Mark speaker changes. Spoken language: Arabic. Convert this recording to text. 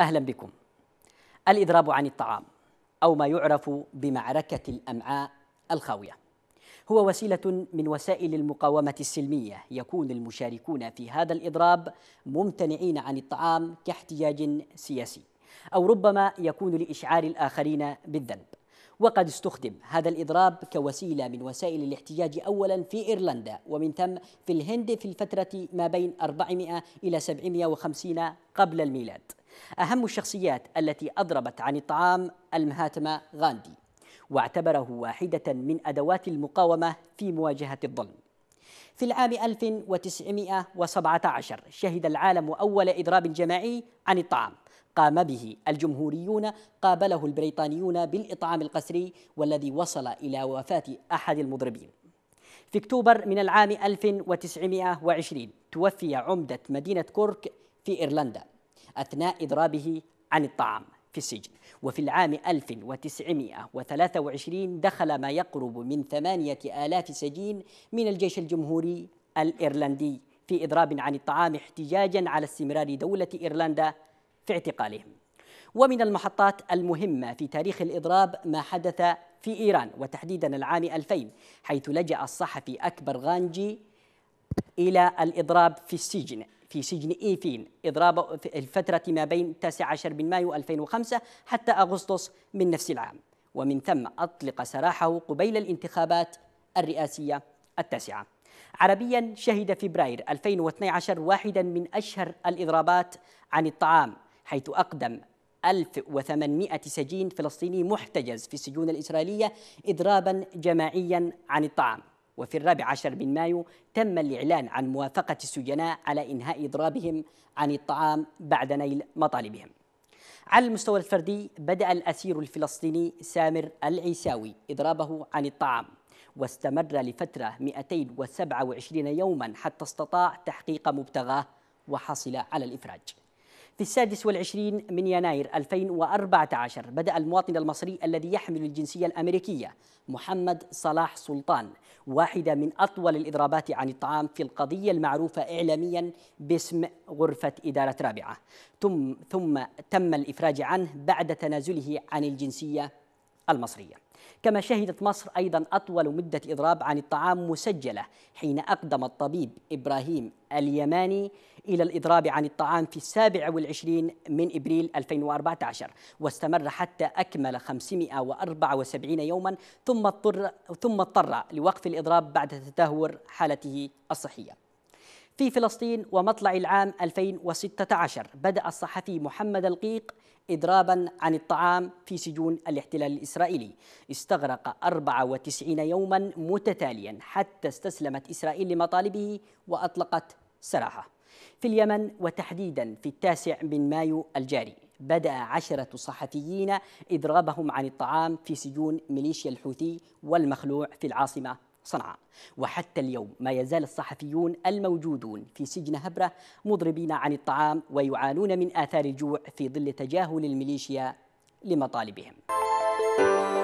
Speaker 1: أهلا بكم الإضراب عن الطعام أو ما يعرف بمعركة الأمعاء الخاوية هو وسيلة من وسائل المقاومة السلمية يكون المشاركون في هذا الإضراب ممتنعين عن الطعام كاحتياج سياسي أو ربما يكون لإشعار الآخرين بالذنب وقد استخدم هذا الإضراب كوسيلة من وسائل الاحتجاج أولا في إيرلندا ومن ثم في الهند في الفترة ما بين 400 إلى 750 قبل الميلاد أهم الشخصيات التي أضربت عن الطعام المهاتما غاندي واعتبره واحدة من أدوات المقاومة في مواجهة الظلم في العام 1917 شهد العالم أول إضراب جماعي عن الطعام قام به الجمهوريون قابله البريطانيون بالإطعام القسري والذي وصل إلى وفاة أحد المضربين في أكتوبر من العام 1920 توفي عمدة مدينة كورك في إيرلندا أثناء إضرابه عن الطعام في السجن وفي العام 1923 دخل ما يقرب من ثمانية آلاف سجين من الجيش الجمهوري الإيرلندي في إضراب عن الطعام احتجاجا على استمرار دولة إيرلندا في اعتقالهم ومن المحطات المهمة في تاريخ الإضراب ما حدث في إيران وتحديدا العام 2000 حيث لجأ الصحفي أكبر غانجي إلى الإضراب في السجن في سجن إيفين إضراب الفترة ما بين 19 من مايو 2005 حتى أغسطس من نفس العام ومن ثم أطلق سراحه قبيل الانتخابات الرئاسية التاسعة عربيا شهد فبراير 2012 واحدا من أشهر الإضرابات عن الطعام حيث أقدم 1800 سجين فلسطيني محتجز في السجون الإسرائيلية إضرابا جماعيا عن الطعام وفي الرابع عشر من مايو تم الإعلان عن موافقة السجناء على إنهاء إضرابهم عن الطعام بعد نيل مطالبهم على المستوى الفردي بدأ الأسير الفلسطيني سامر العيساوي إضرابه عن الطعام واستمر لفترة 227 يوما حتى استطاع تحقيق مبتغاه وحصل على الإفراج في السادس والعشرين من يناير 2014 بدأ المواطن المصري الذي يحمل الجنسية الأمريكية محمد صلاح سلطان واحدة من أطول الإضرابات عن الطعام في القضية المعروفة إعلاميا باسم غرفة إدارة رابعة ثم, ثم تم الإفراج عنه بعد تنازله عن الجنسية المصرية كما شهدت مصر أيضا أطول مدة إضراب عن الطعام مسجلة حين أقدم الطبيب إبراهيم اليماني إلى الإضراب عن الطعام في السابع والعشرين من إبريل 2014 واستمر حتى أكمل 574 يوما ثم اضطر, ثم اضطر لوقف الإضراب بعد تدهور حالته الصحية في فلسطين ومطلع العام 2016 بدأ الصحفي محمد القيق إضرابا عن الطعام في سجون الاحتلال الإسرائيلي استغرق 94 يوما متتاليا حتى استسلمت إسرائيل لمطالبه وأطلقت سراحة في اليمن وتحديدا في التاسع من مايو الجاري بدأ عشرة صحفيين إضرابهم عن الطعام في سجون ميليشيا الحوثي والمخلوع في العاصمة صنعاء وحتى اليوم ما يزال الصحفيون الموجودون في سجن هبرة مضربين عن الطعام ويعانون من آثار الجوع في ظل تجاهل الميليشيا لمطالبهم